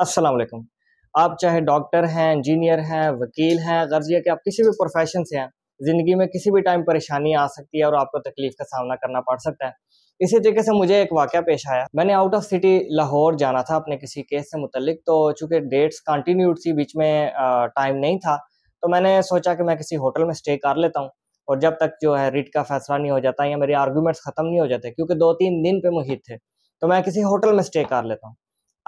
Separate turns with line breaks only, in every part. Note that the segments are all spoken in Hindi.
असलम आप चाहे डॉक्टर हैं इंजीनियर हैं वकील हैं गर्ज यह के आप किसी भी प्रोफेशन से हैं ज़िंदगी में किसी भी टाइम परेशानी आ सकती है और आपको तकलीफ़ का सामना करना पड़ सकता है इसी तरीके से मुझे एक वाक़ पेश आया मैंने आउट ऑफ सिटी लाहौर जाना था अपने किसी केस से मुतलिक तो चूँकि डेट्स कंटिन्यूड थी बीच में टाइम नहीं था तो मैंने सोचा कि मैं किसी होटल में स्टे कर लेता हूँ और जब तक जो है रिट का फैसला नहीं हो जाता या मेरे आर्ग्यूमेंट्स ख़त्म नहीं हो जाते क्योंकि दो तीन दिन पे मुहित थे तो मैं किसी होटल में स्टे कर लेता हूँ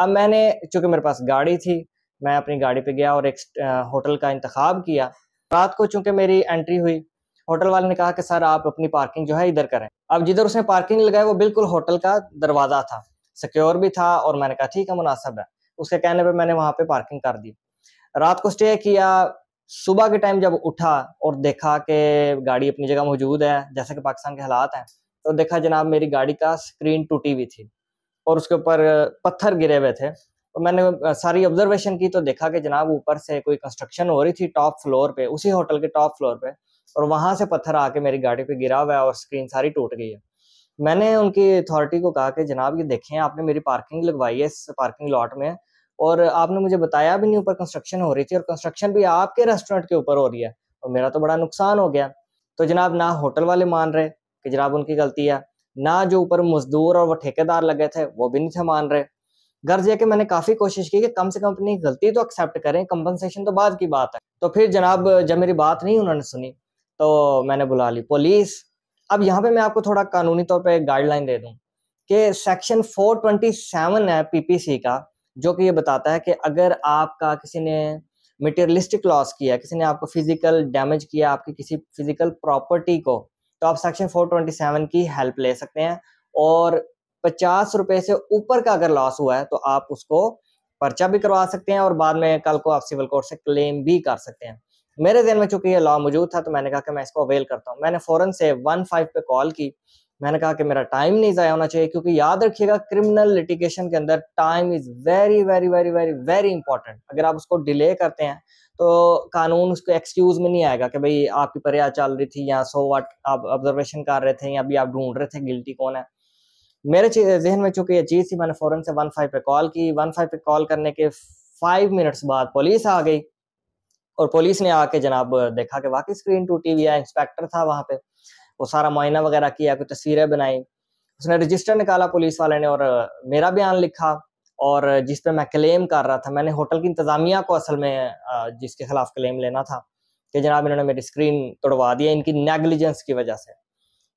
अब मैंने चूंकि मेरे पास गाड़ी थी मैं अपनी गाड़ी पे गया और एक होटल का इंतखब किया रात को चूंकि मेरी एंट्री हुई होटल वाले ने कहा कि सर आप अपनी पार्किंग जो है इधर करें अब जिधर उसने पार्किंग लगाई वो बिल्कुल होटल का दरवाज़ा था सिक्योर भी था और मैंने कहा ठीक है मुनासब है उसके कहने पर मैंने वहां पर पार्किंग कर दी रात को स्टे किया सुबह के टाइम जब उठा और देखा कि गाड़ी अपनी जगह मौजूद है जैसे कि पाकिस्तान के हालात हैं तो देखा जनाब मेरी गाड़ी का स्क्रीन टूटी हुई थी और उसके ऊपर पत्थर गिरे हुए थे तो मैंने सारी ऑब्जर्वेशन की तो देखा कि जनाब ऊपर से कोई कंस्ट्रक्शन हो रही थी टॉप फ्लोर पे उसी होटल के टॉप फ्लोर पे और वहां से पत्थर आके मेरी गाड़ी पे गिरा हुआ है और स्क्रीन सारी टूट गई है मैंने उनकी अथॉरिटी को कहा कि जनाब ये देखें आपने मेरी पार्किंग लगवाई है इस पार्किंग लॉट में और आपने मुझे बताया भी नहीं ऊपर कंस्ट्रक्शन हो रही थी और कंस्ट्रक्शन भी आपके रेस्टोरेंट के ऊपर हो रही है और मेरा तो बड़ा नुकसान हो गया तो जनाब ना होटल वाले मान रहे कि जनाब उनकी गलती है ना जो ऊपर मजदूर और वो ठेकेदार लगे थे वो भी नहीं थे मान रहे गर्ज यह कि मैंने काफी कोशिश की कि कम से कम अपनी गलती तो एक्सेप्ट करें कंपनसेशन तो बाद की बात है तो फिर जनाब जब मेरी बात नहीं उन्होंने सुनी तो मैंने बुला ली पुलिस अब यहाँ पे मैं आपको थोड़ा कानूनी तौर पर गाइडलाइन दे दूँ कि सेक्शन फोर ट्वेंटी सेवन है पीपीसी का जो कि ये बताता है कि अगर आपका किसी ने मटेरियलिस्टिक लॉस किया किसी ने आपको फिजिकल डैमेज किया आपकी किसी फिजिकल प्रॉपर्टी को तो आप सेक्शन 427 की हेल्प ले सकते हैं और पचास रुपए से ऊपर का अगर लॉस हुआ है तो आप उसको पर्चा भी करवा सकते हैं और बाद में कल को आप सिविल कोर्ट से क्लेम भी कर सकते हैं मेरे दिन में चूंकि ये लॉ मौजूद था तो मैंने कहा कि मैं इसको अवेल करता हूँ मैंने फ़ौरन से वन फाइव पे कॉल की मैंने कहा कि मेरा टाइम नहीं ज़ाया होना चाहिए क्योंकि याद रखिएगा क्रिमिनल लिटिगेशन के अंदर time is very very very very very important अगर आप उसको डिले करते हैं तो कानून उसको एक्सक्यूज़ में नहीं आएगा कि भाई आपकी परिया चल रही थी या सो वाट आप ऑब्जर्वेशन कर रहे थे या अभी आप ढूंढ रहे थे गिल्टी कौन है मेरे जहन में चूंकि ये चीज़ थी मैंने फ़ौरन से वन फाइव पे कॉल की वन फाइव पे कॉल करने के फाइव मिनट्स बाद पुलिस आ गई और पुलिस ने आके जनाब देखा कि वाकई स्क्रीन टूटी हुई है इंस्पेक्टर था वहां पे वो सारा मुआयना वगैरह किया कुछ तस्वीरें बनाई उसने रजिस्टर निकाला पुलिस वाले ने और मेरा बयान लिखा और जिस पे मैं क्लेम कर रहा था मैंने होटल की इंतज़ामिया को असल में जिसके खिलाफ क्लेम लेना था कि जनाब इन्होंने मेरी स्क्रीन तोड़वा दिया इनकी नेगलिजेंस की वजह से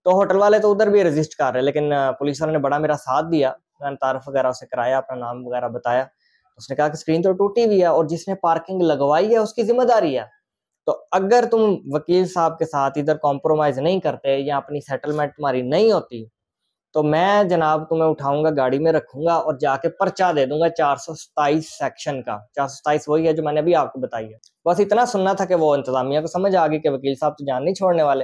तो होटल वाले तो उधर भी रजिस्ट कर रहे लेकिन पुलिस वाले ने बड़ा मेरा साथ दिया मैंने तारफ वगैरह उसे कराया अपना नाम वगैरह बताया तो उसने कहा कि स्क्रीन तो टूटी हुई है और जिसने पार्किंग लगवाई है उसकी जिम्मेदारी है तो अगर तुम वकील साहब के साथ इधर कॉम्प्रोमाइज नहीं करते या अपनी सेटलमेंट तुम्हारी नहीं होती तो मैं जनाब तुम्हें उठाऊंगा गाड़ी में रखूंगा और जाके पर्चा दे दूंगा चार सेक्शन का चार वही है जो मैंने अभी आपको बताई है बस इतना सुनना था कि वो इंतजामिया को समझ आ गई कि वकील साहब तो जान नहीं छोड़ने वाले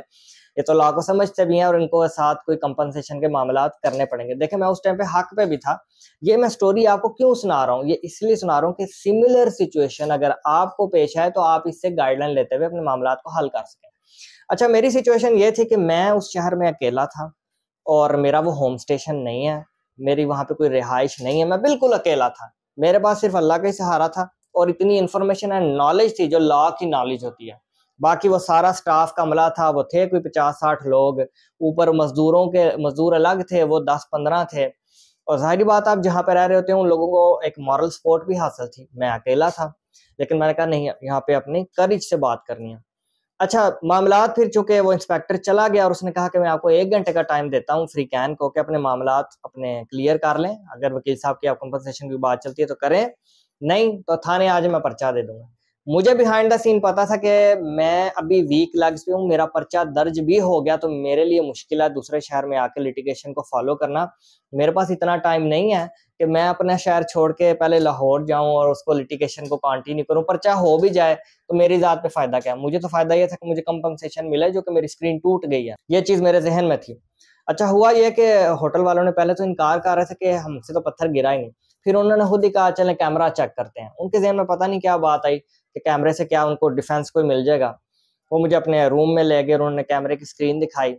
ये तो लाखों समझते भी हैं और इनको साथ कोई कंपनसेशन के मामला करने पड़ेंगे देखिए मैं उस टाइम पे हक पे भी था ये मैं स्टोरी आपको क्यों सुना रहा हूँ ये इसलिए सुना रहा हूँ कि सिमिलर सिचुएशन अगर आपको पेश आए तो आप इससे गाइडलाइन लेते हुए अपने मामला को हल कर सकें अच्छा मेरी सिचुएशन ये थी कि मैं उस शहर में अकेला था और मेरा वो होम स्टेशन नहीं है मेरी वहाँ पे कोई रिहाइश नहीं है मैं बिल्कुल अकेला था मेरे पास सिर्फ अल्लाह का ही सहारा था और इतनी इन्फॉर्मेशन एंड नॉलेज थी जो लॉ की नॉलेज होती है बाकी वो सारा स्टाफ का अमला था वो थे कोई पचास साठ लोग ऊपर मजदूरों के मजदूर अलग थे वो दस पंद्रह थे और जाहिर बात आप जहाँ पर रह रहे होते हैं उन लोगों को एक मॉरल सपोर्ट भी हासिल थी मैं अकेला था लेकिन मैंने कहा नहीं यहाँ पे अपनी करिज से बात करनी है अच्छा मामला फिर चूंकि वो इंस्पेक्टर चला गया और उसने कहा कि मैं आपको एक घंटे का टाइम देता हूँ फ्री कैन को कि अपने मामला अपने क्लियर कर लें अगर वकील साहब की आप कंपनसेशन की बात चलती है तो करें नहीं तो थाने आज मैं पर्चा दे दूंगा मुझे बिहाइंड द सीन पता था कि मैं अभी वीक लग्स पे हूँ मेरा पर्चा दर्ज भी हो गया तो मेरे लिए मुश्किल है दूसरे शहर में आकर लिटिगेशन को फॉलो करना मेरे पास इतना टाइम नहीं है कि मैं अपना शहर छोड़ के पहले लाहौर जाऊं और उसको लिटिगेशन को कंटिन्यू करूं पर्चा हो भी जाए तो मेरी जात पे फायदा क्या है मुझे तो फायदा यह था कि मुझे कंपनसेशन मिला जो कि मेरी स्क्रीन टूट गई है ये चीज़ मेरे जहन में थी अच्छा हुआ यह कि होटल वालों ने पहले तो इनकार कर रहे थे कि हमसे तो पत्थर गिरा ही नहीं फिर उन्होंने खुद ही कहा चले कैमरा चेक करते हैं उनके जहन में पता नहीं क्या बात आई कि कैमरे से क्या उनको डिफेंस कोई मिल जाएगा वो मुझे अपने रूम में ले गए उन्होंने कैमरे की स्क्रीन दिखाई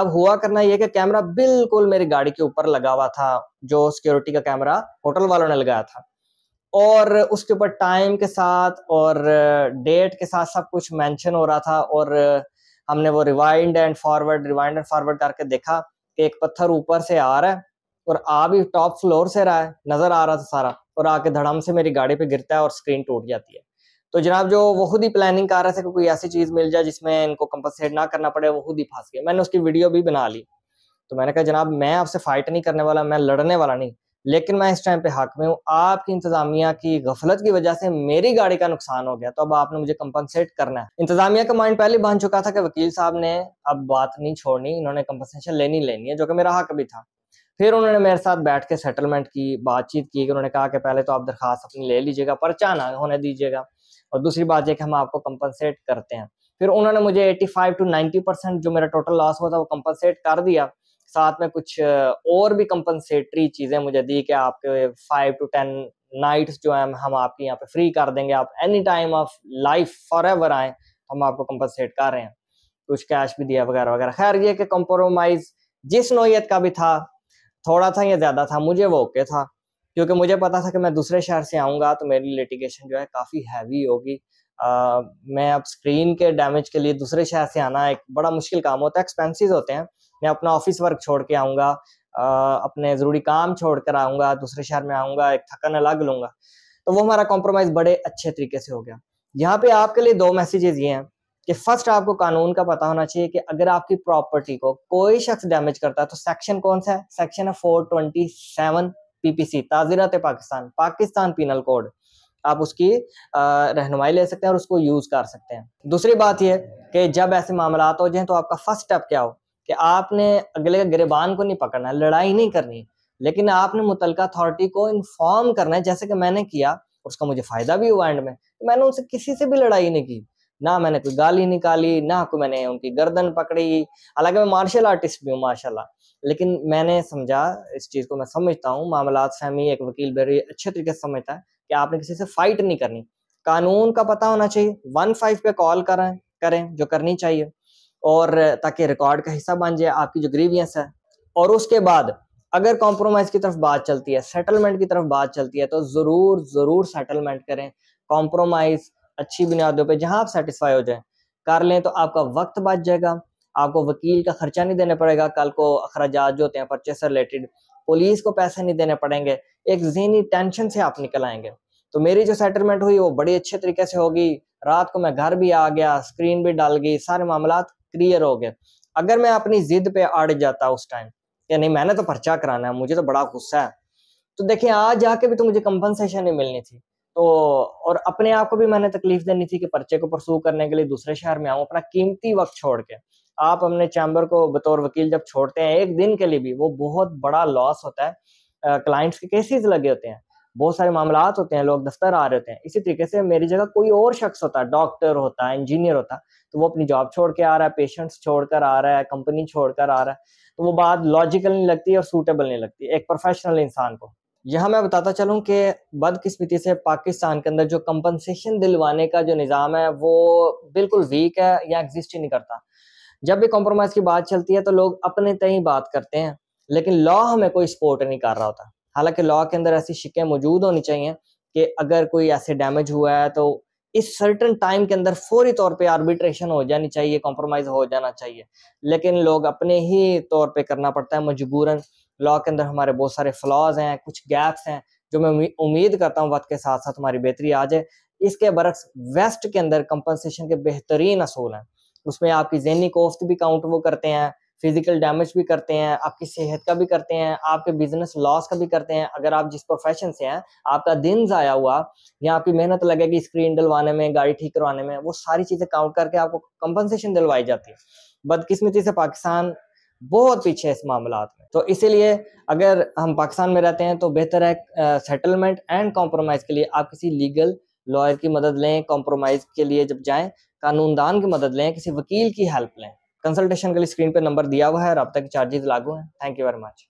अब हुआ करना यह कि कैमरा बिल्कुल मेरी गाड़ी के ऊपर लगा हुआ था जो सिक्योरिटी का कैमरा होटल वालों ने लगाया था और उसके ऊपर टाइम के साथ और डेट uh, के साथ सब कुछ मेंशन हो रहा था और uh, हमने वो rewind and forward rewind and forward करके देखा कि एक पत्थर ऊपर से आ रहा है और आ भी टॉप फ्लोर से रहा है नजर आ रहा था सारा और आके धड़म से मेरी गाड़ी पे गिरता है और स्क्रीन टूट जाती है तो जनाब जो वो खुद ही प्लानिंग कर रहे थे कोई ऐसी चीज मिल जाए जिसमें इनको कंपनसेट ना करना पड़े वो खुद ही फंस गए मैंने उसकी वीडियो भी बना ली तो मैंने कहा जनाब मैं आपसे फाइट नहीं करने वाला मैं लड़ने वाला नहीं लेकिन मैं इस टाइम पे हक में हूँ आपकी इंतजामिया की गफलत की वजह से मेरी गाड़ी का नुकसान हो गया तो अब आपने मुझे कंपनसेट करना है इंतजामिया का माइंड पहले बन चुका था कि वकील साहब ने अब बात नहीं छोड़नी इन्होंने कंपनसेशन लेनी लेनी है जो कि मेरा हक भी था फिर उन्होंने मेरे साथ बैठ के सेटलमेंट की बातचीत की उन्होंने कहा कि पहले तो आप दरखास्त अपनी ले लीजिएगा पर्चा ना होने दीजिएगा और दूसरी बात यह कि हम आपको कंपनसेट करते हैं फिर उन्होंने मुझे 85 टू 90 परसेंट जो मेरा टोटल लॉस हुआ था वो कंपनसेट कर दिया साथ में कुछ और भी कंपनसेटरी चीज़ें मुझे दी कि आपके फाइव टू टेन नाइट्स जो है हम आपकी यहाँ पे फ्री कर देंगे आप any time of life forever आए हम आपको कंपनसेट कर रहे हैं कुछ कैश भी दिया वगैरह वगैरह खैर ये कि कॉम्प्रोमाइज जिस नोयत का भी था थोड़ा था या ज़्यादा था मुझे वो ओके था क्योंकि मुझे पता था कि मैं दूसरे शहर से आऊँगा तो मेरी लिटिगेशन जो है काफ़ी हैवी होगी मैं अब स्क्रीन के डैमेज के लिए दूसरे शहर से आना एक बड़ा मुश्किल काम होता है एक्सपेंसिस होते हैं मैं अपना ऑफिस वर्क छोड़ के आऊँगा अपने ज़रूरी काम छोड़ कर आऊँगा दूसरे शहर में आऊँगा एक थकन अलग लूँगा तो वो हमारा कॉम्प्रोमाइज़ बड़े अच्छे तरीके से हो गया यहाँ पे आपके लिए दो मैसेजेस ये हैं कि फर्स्ट आपको कानून का पता होना चाहिए कि अगर आपकी प्रॉपर्टी को कोई शख्स डैमेज करता है तो सेक्शन कौन सा है सेक्शन है फोर ट्वेंटी सेवन पीपीसी ताजीरात पाकिस्तान पाकिस्तान पिनल कोड आप उसकी रहनुमाई ले सकते हैं और उसको यूज कर सकते हैं दूसरी बात यह कि जब ऐसे मामला हो जाए तो आपका फर्स्ट स्टेप क्या हो कि आपने अगले के गिरबान को नहीं पकड़ना है लड़ाई नहीं करनी लेकिन आपने मुतल अथॉरिटी को इन्फॉर्म करना है जैसे कि मैंने किया उसका मुझे फायदा भी हुआ एंड में मैंने उनसे किसी से भी लड़ाई नहीं की ना मैंने कोई गाली निकाली ना कोई मैंने उनकी गर्दन पकड़ी हालांकि मैं मार्शल आर्टिस्ट भी हूँ माशाल्लाह लेकिन मैंने समझा इस चीज़ को मैं समझता हूँ मामला फहमी एक वकील बड़ी अच्छे तरीके से समझता है कि आपने किसी से फाइट नहीं करनी कानून का पता होना चाहिए वन फाइव पे कॉल करें करें जो करनी चाहिए और ताकि रिकॉर्ड का हिस्सा बन जाए आपकी जो ग्रीवियंस है और उसके बाद अगर कॉम्प्रोमाइज की तरफ बात चलती है सेटलमेंट की तरफ बात चलती है तो ज़रूर ज़रूर सेटलमेंट करें कॉम्प्रोमाइज़ अच्छी बुनियादों पर जहाँ आप सेटिस्फाई हो जाए कर लें तो आपका वक्त बच जाएगा आपको वकील का खर्चा नहीं देना पड़ेगा कल को अखराज जो होते हैं परचेस से रिलेटेड पुलिस को पैसे नहीं देने पड़ेंगे एक जहनी टेंशन से आप निकल आएंगे तो मेरी जो सेटलमेंट हुई वो बड़ी अच्छे तरीके से होगी रात को मैं घर भी आ गया स्क्रीन भी डाल गई सारे मामला क्लियर हो गए अगर मैं अपनी जिद पे अड़ जाता उस टाइम या नहीं मैंने तो पर्चा कराना है मुझे तो बड़ा गुस्सा है तो देखिए आज जाके भी तो मुझे कंपनसेशन नहीं मिलनी थी तो और अपने आप को भी मैंने तकलीफ देनी थी कि पर्चे को परसू करने के लिए दूसरे शहर में आऊँ अपना कीमती वक्त छोड़ के आप अपने चैम्बर को बतौर वकील जब छोड़ते हैं एक दिन के लिए भी वो बहुत बड़ा लॉस होता है क्लाइंट्स के केसेस लगे होते हैं बहुत सारे मामला होते हैं लोग दफ्तर आ रहे होते हैं इसी तरीके से मेरी जगह कोई और शख्स होता है डॉक्टर होता है इंजीनियर होता तो वो अपनी जॉब छोड़ के आ रहा है पेशेंट्स छोड़कर आ रहा है कंपनी छोड़कर आ रहा है तो वो बात लॉजिकल नहीं लगती और सूटेबल नहीं लगती एक प्रोफेशनल इंसान को यह मैं बताता चलूँ कि बदकिस्मती से पाकिस्तान के अंदर जो कंपनसेशन दिलवाने का जो निज़ाम है वो बिल्कुल वीक है या एग्जिस्ट ही नहीं करता जब भी कॉम्प्रोमाइज की बात चलती है तो लोग अपने तय ही बात करते हैं लेकिन लॉ हमें कोई सपोर्ट नहीं कर रहा होता हालांकि लॉ के अंदर ऐसी शिकें मौजूद होनी चाहिए कि अगर कोई ऐसे डैमेज हुआ है तो इस सर्टन टाइम के अंदर फौरी तौर पे आर्बिट्रेशन हो जानी चाहिए कॉम्प्रोमाइज हो जाना चाहिए लेकिन लोग अपने ही तौर पे करना पड़ता है मजबूरन लॉ के अंदर हमारे बहुत सारे फ्लॉज हैं कुछ गैप्स हैं जो मैं उम्मीद करता हूँ वक्त के साथ साथ हमारी बेहतरी आ जाए इसके बरक्स वेस्ट के अंदर कंपनसेशन के बेहतरीन असूल हैं उसमें आपकी जहनी कोफ्त भी काउंट वो करते हैं फिजिकल डैमेज भी करते हैं आपकी सेहत का भी करते हैं आपके बिजनेस लॉस का भी करते हैं अगर आप जिस प्रोफेशन से हैं आपका दिन ज़ाया हुआ या आपकी मेहनत लगेगी स्क्रीन डलवाने में गाड़ी ठीक करवाने में वो सारी चीज़ें काउंट करके आपको कंपनसेशन दिलवाई जाती है बदकिस्मती से पाकिस्तान बहुत पीछे है इस मामला में तो इसीलिए अगर हम पाकिस्तान में रहते हैं तो बेहतर है सेटलमेंट एंड कॉम्प्रोमाइज के लिए आप किसी लीगल लॉयर की मदद लें कॉम्प्रोमाइज के लिए जब जाएं कानूनदान की मदद लें किसी वकील की हेल्प लें कंसल्टेशन के लिए स्क्रीन पर नंबर दिया हुआ है रबता के चार्जेज लागू हैं थैंक यू वेरी मच